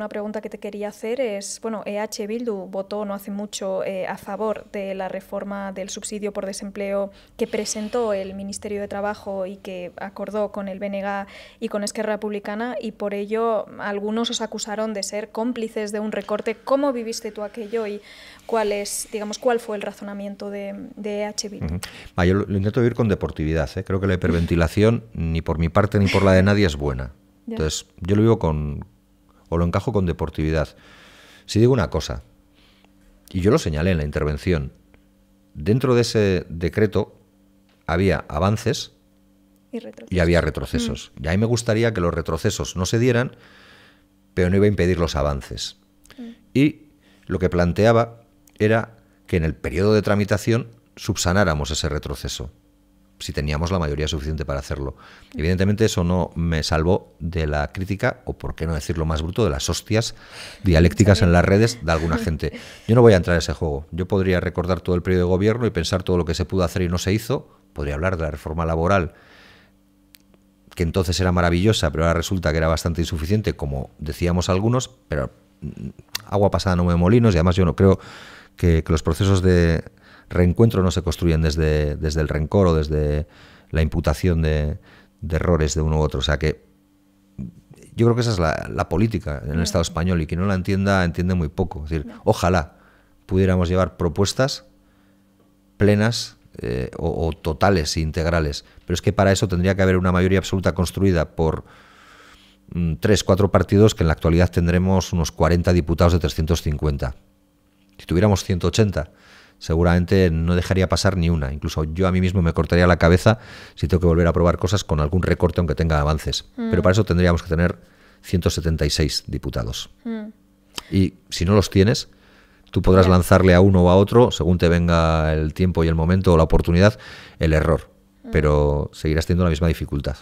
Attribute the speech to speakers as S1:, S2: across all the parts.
S1: una pregunta que te quería hacer es, bueno, EH Bildu votó no hace mucho eh, a favor de la reforma del subsidio por desempleo que presentó el Ministerio de Trabajo y que acordó con el BNG y con Esquerra Republicana y por ello algunos os acusaron de ser cómplices de un recorte. ¿Cómo viviste tú aquello y cuál es, digamos, cuál fue el razonamiento de, EH
S2: Bildu? Ah, yo lo, intento vivir con deportividad. ¿eh? Creo que la hiperventilación ni por mi parte ni por la de nadie es buena. Entonces, yo lo vivo con, o lo encajo con deportividad. Si digo una cosa, y yo lo señalé en la intervención, dentro de ese decreto había avances y, había retrocesos. Mm. Y ahí me gustaría que los retrocesos no se dieran, pero no iba a impedir los avances. Mm. Y lo que planteaba era que en el periodo de tramitación subsanáramos ese retroceso si teníamos la mayoría suficiente para hacerlo. Evidentemente eso no me salvó de la crítica, o por qué no decirlo más bruto, de las hostias dialécticas en las redes de alguna gente. Yo no voy a entrar a ese juego. Yo podría recordar todo el periodo de gobierno y pensar todo lo que se pudo hacer y no se hizo. Podría hablar de la reforma laboral, que entonces era maravillosa, pero ahora resulta que era bastante insuficiente, como decíamos algunos, pero mm, agua pasada no me molinos y además yo no creo que los procesos de reencuentros no se construyen desde, desde el rencor o desde la imputación de, errores de uno u otro. O sea que yo creo que esa es la, política en el Estado español y quien no la entienda entiende muy poco. Es decir, ojalá pudiéramos llevar propuestas plenas eh, o, totales e integrales, pero es que para eso tendría que haber una mayoría absoluta construida por mm, tres, cuatro partidos que en la actualidad tendremos unos 40 diputados de 350. Si tuviéramos 180, seguramente no dejaría pasar ni una. Incluso yo a mí mismo me cortaría la cabeza si tengo que volver a probar cosas con algún recorte aunque tenga avances. Mm. Pero para eso tendríamos que tener 176 diputados. Mm. Y si no los tienes, tú podrás lanzarle a uno o a otro, según te venga el tiempo y el momento o la oportunidad, el error. Mm. Pero seguirás teniendo la misma dificultad.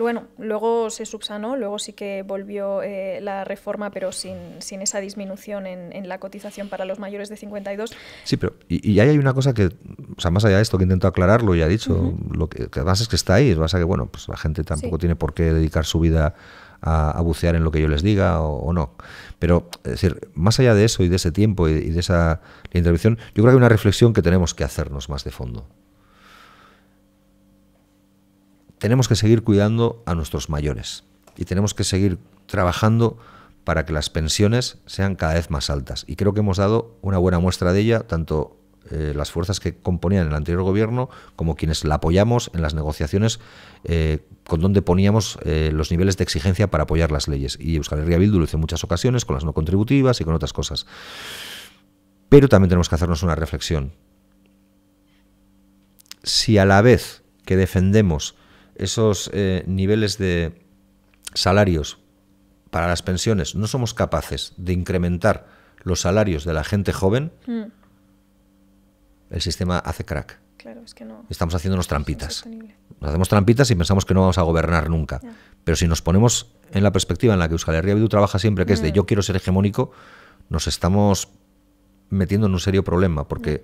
S1: Bueno, luego se subsanó, luego sí que volvió eh, la reforma, pero sin, esa disminución en, la cotización para los mayores de 52.
S2: Sí, pero y, ahí hay una cosa que, o sea, más allá de esto que intento aclararlo, ya ha dicho, lo que, pasa es que está ahí, pasa que, bueno, pues la gente tampoco tiene por qué dedicar su vida a, bucear en lo que yo les diga o, no. Pero, es decir, más allá de eso y de ese tiempo y de esa intervención, yo creo que hay una reflexión que tenemos que hacernos más de fondo tenemos que seguir cuidando a nuestros mayores y tenemos que seguir trabajando para que las pensiones sean cada vez más altas. Y creo que hemos dado una buena muestra de ella, tanto eh, las fuerzas que componían el anterior gobierno como quienes la apoyamos en las negociaciones eh, con donde poníamos eh, los niveles de exigencia para apoyar las leyes. Y Euskal Herria Bildu lo hizo en muchas ocasiones con las no contributivas y con otras cosas. Pero también tenemos que hacernos una reflexión. Si a la vez que defendemos esos eh, niveles de salarios para las pensiones no somos capaces de incrementar los salarios de la gente joven, mm. el sistema hace crack. Estamos haciéndonos trampitas. Nos hacemos trampitas y pensamos que no vamos a gobernar nunca. Pero si nos ponemos en la perspectiva en la que Euskal Herria Vidú trabaja siempre, que es de mm. yo quiero ser hegemónico, nos estamos metiendo en un serio problema, porque...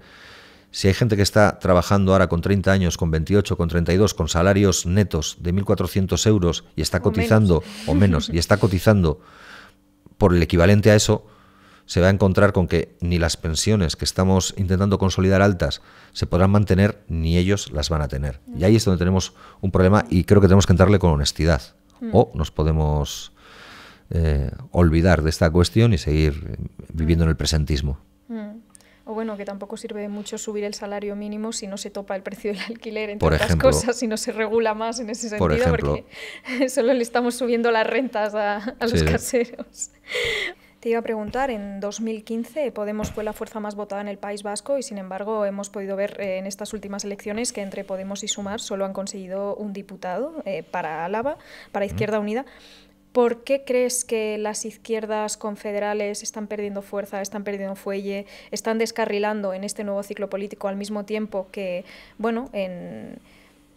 S2: Si hay gente que está trabajando ahora con 30 años, con 28, con 32, con salarios netos de 1.400 euros y está cotizando, o menos. y está cotizando por el equivalente a eso, se va a encontrar con que ni las pensiones que estamos intentando consolidar altas se podrán mantener, ni ellos las van a tener. Y ahí es donde tenemos un problema y creo que tenemos que entrarle con honestidad. Mm. O nos podemos eh, olvidar de esta cuestión y seguir viviendo en el presentismo.
S1: Mm o bueno, que tampoco sirve de mucho subir el salario mínimo si no se topa el precio del alquiler, entre otras cosas, si no se regula más en ese sentido, porque solo le estamos subiendo las rentas a, los caseros. Te iba a preguntar, en 2015 Podemos fue la fuerza más votada en el País Vasco y sin embargo hemos podido ver eh, en estas últimas elecciones que entre Podemos y Sumar solo han conseguido un diputado eh, para Álava, para Izquierda Unida. ¿Por qué crees que las izquierdas confederales están perdiendo fuerza, están perdiendo fuelle, están descarrilando en este nuevo ciclo político al mismo tiempo que, bueno, en,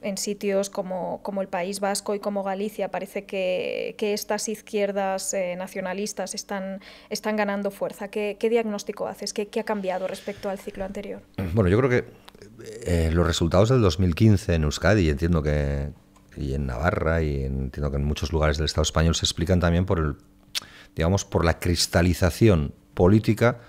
S1: en sitios como, como, el País Vasco y como Galicia parece que, estas izquierdas eh, nacionalistas están, están ganando fuerza? ¿Qué, diagnóstico haces? ¿Qué, ha cambiado respecto al ciclo anterior?
S2: Bueno, yo creo que eh, los resultados del 2015 en Euskadi, entiendo que, y en Navarra y en, entiendo que en muchos lugares del Estado español se explican también por el, digamos, por la cristalización política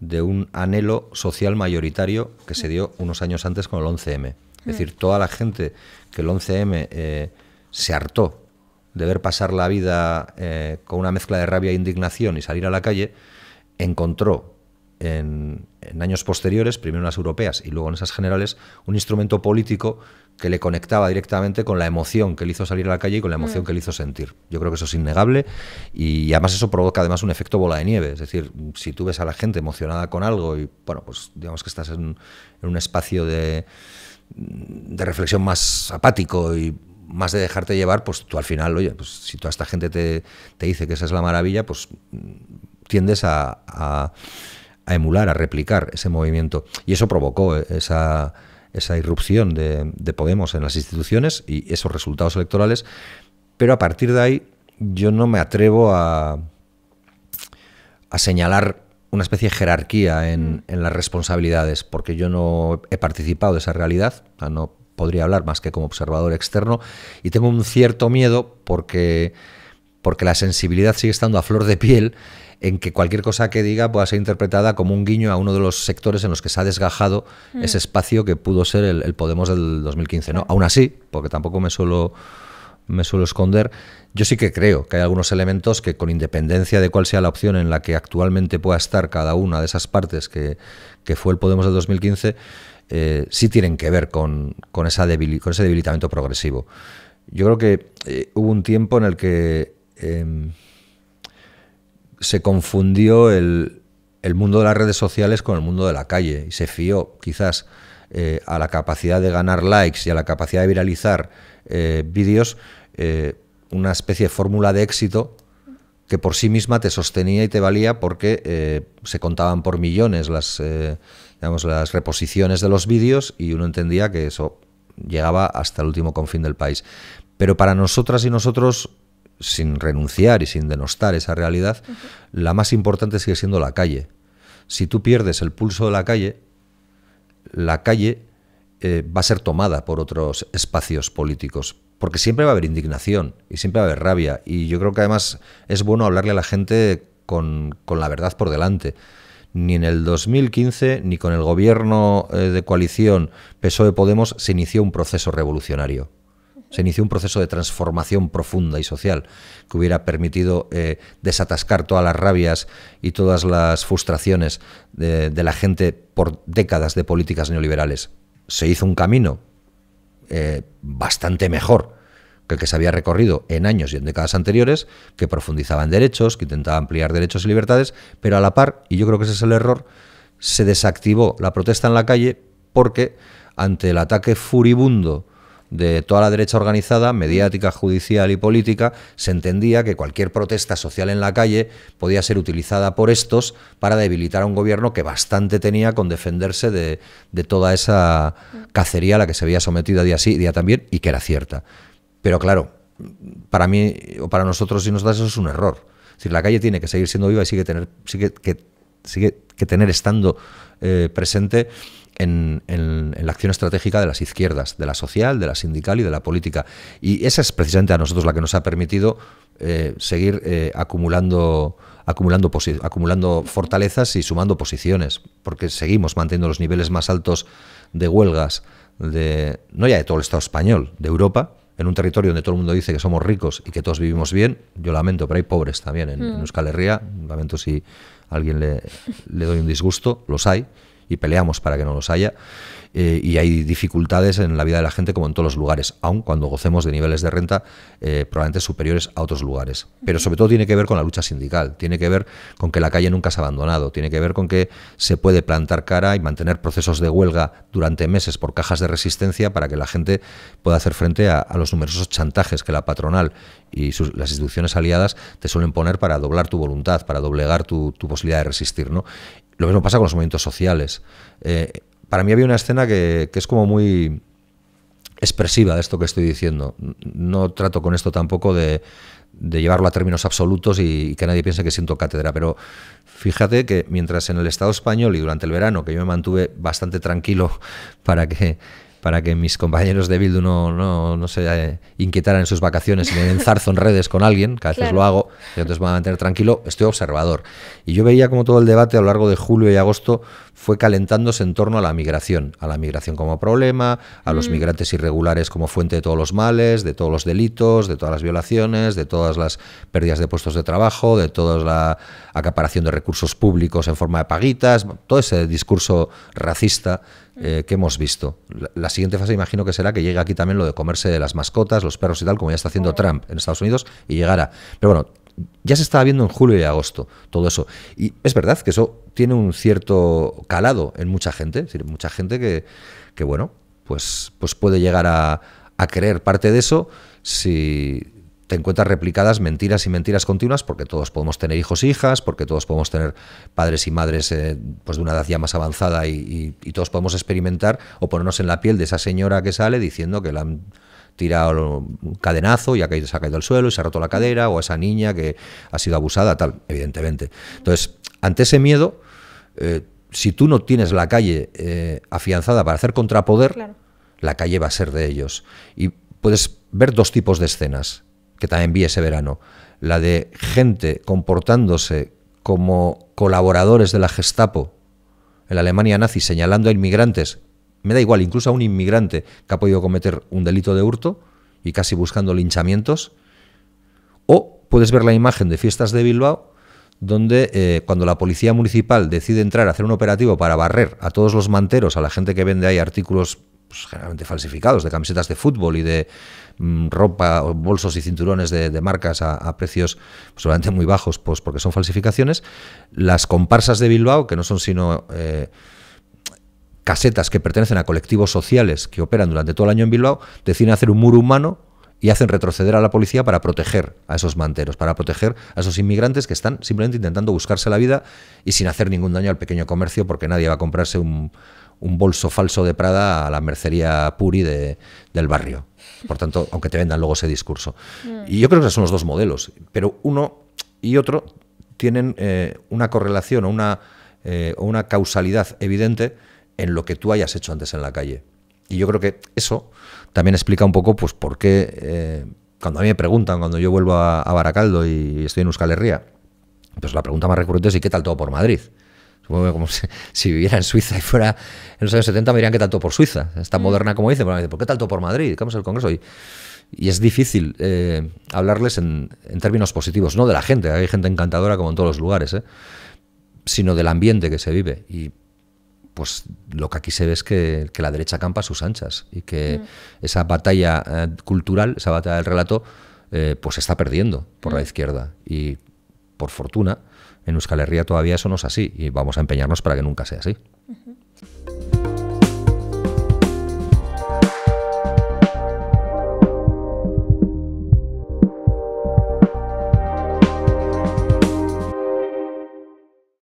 S2: de un anhelo social mayoritario que se dio unos años antes con el 11M. Es decir, mm. toda la gente que el 11M eh, se hartó de ver pasar la vida eh, con una mezcla de rabia e indignación y salir a la calle, encontró en, en, años posteriores, primero en las europeas y luego en esas generales, un instrumento político que le conectaba directamente con la emoción que le hizo salir a la calle y con la emoción mm. que le hizo sentir. Yo creo que eso es innegable y además eso provoca además un efecto bola de nieve. Es decir, si tú ves a la gente emocionada con algo y, bueno, pues digamos que estás en, un espacio de, reflexión más apático y más de dejarte llevar, pues tú al final, oye, pues si toda esta gente te, dice que esa es la maravilla, pues mm, tiendes a, a emular, a replicar ese movimiento. Y eso provocó eh, esa esa irrupción de, Podemos en las instituciones y esos resultados electorales, pero a partir de ahí yo no me atrevo a, señalar una especie de jerarquía mm. en, las responsabilidades, porque yo no he participado de esa realidad, no podría hablar más que como observador externo, y tengo un cierto miedo porque porque la sensibilidad sigue estando a flor de piel en que cualquier cosa que diga pueda ser interpretada como un guiño a uno de los sectores en los que se ha desgajado mm. ese espacio que pudo ser el, Podemos del 2015. ¿no? Aún así, porque tampoco me suelo, me suelo esconder, yo sí que creo que hay algunos elementos que con independencia de cuál sea la opción en la que actualmente pueda estar cada una de esas partes que, fue el Podemos del 2015, eh, sí tienen que ver con, con, esa con ese debilitamiento progresivo. Yo creo que eh, hubo un tiempo en el que Em, se confundió el, mundo de las redes sociales con el mundo de la calle y se fió quizás eh, a la capacidad de ganar likes y a la capacidad de viralizar eh, vídeos eh, una especie de fórmula de éxito que por sí misma te sostenía y te valía porque se contaban por millones las, las reposiciones de los vídeos y uno entendía que eso llegaba hasta el último confín del país. Pero para nosotras y nosotros sin renunciar y sin denostar esa realidad, la más importante sigue siendo la calle. Si tú pierdes el pulso de la calle, la calle eh, va a ser tomada por otros espacios políticos, porque siempre va a haber indignación y siempre va a haber rabia. Y yo creo que además es bueno hablarle a la gente con, la verdad por delante. Ni en el 2015, ni con el gobierno eh, de coalición PSOE-Podemos se inició un proceso revolucionario se inició un proceso de transformación profunda y social que hubiera permitido eh, desatascar todas las rabias y todas las frustraciones de, la gente por décadas de políticas neoliberales. Se hizo un camino eh, bastante mejor que el que se había recorrido en años y en décadas anteriores, que profundizaba en derechos, que intentaba ampliar derechos y libertades, pero a la par, y yo creo que ese es el error, se desactivó la protesta en la calle porque ante el ataque furibundo de toda la derecha organizada, mediática, judicial y política, se entendía que cualquier protesta social en la calle podía ser utilizada por estos para debilitar a un gobierno que bastante tenía con defenderse de, de toda esa cacería a la que se había sometido día sí, día también, y que era cierta. Pero claro, para mí o para nosotros y nosotras eso es un error. Es la calle tiene que seguir siendo viva y sigue, tener, sigue, que, sigue que tener estando eh, presente en, la acción estratégica de las izquierdas, de la social, de la sindical y de la política. Y esa es precisamente a nosotros la que nos ha permitido eh, seguir eh, acumulando, acumulando, acumulando fortalezas y sumando posiciones, porque seguimos manteniendo los niveles más altos de huelgas, de, no ya de todo el Estado español, de Europa, en un territorio donde todo el mundo dice que somos ricos y que todos vivimos bien, yo lamento, pero hay pobres también en, mm. Euskal Herria, lamento si a alguien le, le doy un disgusto, los hay, y peleamos para que no los haya. Eh, y hay dificultades en la vida de la gente como en todos los lugares, aun cuando gocemos de niveles de renta eh, probablemente superiores a otros lugares. Pero sobre todo tiene que ver con la lucha sindical, tiene que ver con que la calle nunca se ha abandonado, tiene que ver con que se puede plantar cara y mantener procesos de huelga durante meses por cajas de resistencia para que la gente pueda hacer frente a, los numerosos chantajes que la patronal y sus, las instituciones aliadas te suelen poner para doblar tu voluntad, para doblegar tu, posibilidad de resistir. ¿no? Lo mismo pasa con los movimientos sociales. Eh, para mí había una escena que, es como muy expresiva de esto que estoy diciendo. No trato con esto tampoco de, llevarlo a términos absolutos y, y, que nadie piense que siento cátedra, pero fíjate que mientras en el Estado español y durante el verano, que yo me mantuve bastante tranquilo para que para que mis compañeros de Bildu no, no, se eh, inquietaran en sus vacaciones y me enzarzo en redes con alguien, que a veces lo hago, y entonces me voy a mantener tranquilo, estoy observador. Y yo veía como todo el debate a lo largo de julio y agosto fue calentándose en torno a la migración, a la migración como problema, a los mm. migrantes irregulares como fuente de todos los males, de todos los delitos, de todas las violaciones, de todas las pérdidas de puestos de trabajo, de toda la acaparación de recursos públicos en forma de paguitas, todo ese discurso racista eh, que hemos visto. La, siguiente fase imagino que será que llegue aquí también lo de comerse las mascotas, los perros y tal, como ya está haciendo Trump en Estados Unidos, y llegará. Pero bueno, ya se estaba viendo en julio y agosto todo eso. Y es verdad que eso tiene un cierto calado en mucha gente, es mucha gente que, que bueno, pues, pues puede llegar a, a creer parte de eso si, te encuentras replicadas mentiras y mentiras continuas porque todos podemos tener hijos e hijas, porque todos podemos tener padres y madres eh, pues de una edad ya más avanzada y, todos podemos experimentar o ponernos en la piel de esa señora que sale diciendo que la han tirado un cadenazo y se ha caído al suelo y se ha roto la cadera o esa niña que ha sido abusada, tal, evidentemente. Entonces, ante ese miedo, eh, si tú no tienes la calle eh, afianzada para hacer contrapoder, la calle va a ser de ellos. Y puedes ver dos tipos de escenas que también vi ese verano, la de gente comportándose como colaboradores de la Gestapo en la Alemania nazi señalando a inmigrantes, me da igual, incluso a un inmigrante que ha podido cometer un delito de hurto y casi buscando linchamientos, o puedes ver la imagen de fiestas de Bilbao donde eh, cuando la policía municipal decide entrar a hacer un operativo para barrer a todos los manteros, a la gente que vende ahí artículos pues, generalmente falsificados, de camisetas de fútbol y de mm, ropa ropa, bolsos y cinturones de, marcas a, precios solamente pues, muy bajos, pues porque son falsificaciones. Las comparsas de Bilbao, que no son sino eh, casetas que pertenecen a colectivos sociales que operan durante todo el año en Bilbao, deciden hacer un muro humano y hacen retroceder a la policía para proteger a esos manteros, para proteger a esos inmigrantes que están simplemente intentando buscarse la vida y sin hacer ningún daño al pequeño comercio porque nadie va a comprarse un un bolso falso de Prada a la mercería Puri de, del barrio. Por tanto, aunque te vendan luego ese discurso. Mm. Y yo creo que son los dos modelos, pero uno y otro tienen eh, una correlación o una, eh, una causalidad evidente en lo que tú hayas hecho antes en la calle. Y yo creo que eso también explica un poco pues, por qué, eh, cuando a mí me preguntan, cuando yo vuelvo a, a Baracaldo y estoy en Euskal Herria, pues la pregunta más recurrente es ¿y qué tal todo por Madrid? como si, viviera en Suiza y fuera en los años 70 me dirían que tanto por Suiza, está mm. moderna como dicen, porque tanto por Madrid? vamos Congreso? Y, es difícil eh, hablarles en, términos positivos, no de la gente, hay gente encantadora como en todos los lugares, eh, sino del ambiente que se vive. Y pues lo que aquí se ve es que, la derecha campa a sus anchas y que mm. esa batalla eh, cultural, esa batalla del relato, pues se está perdiendo por la mm. izquierda. Y por fortuna, en Euskal Herria todavía eso no es así y vamos a empeñarnos para que nunca sea así.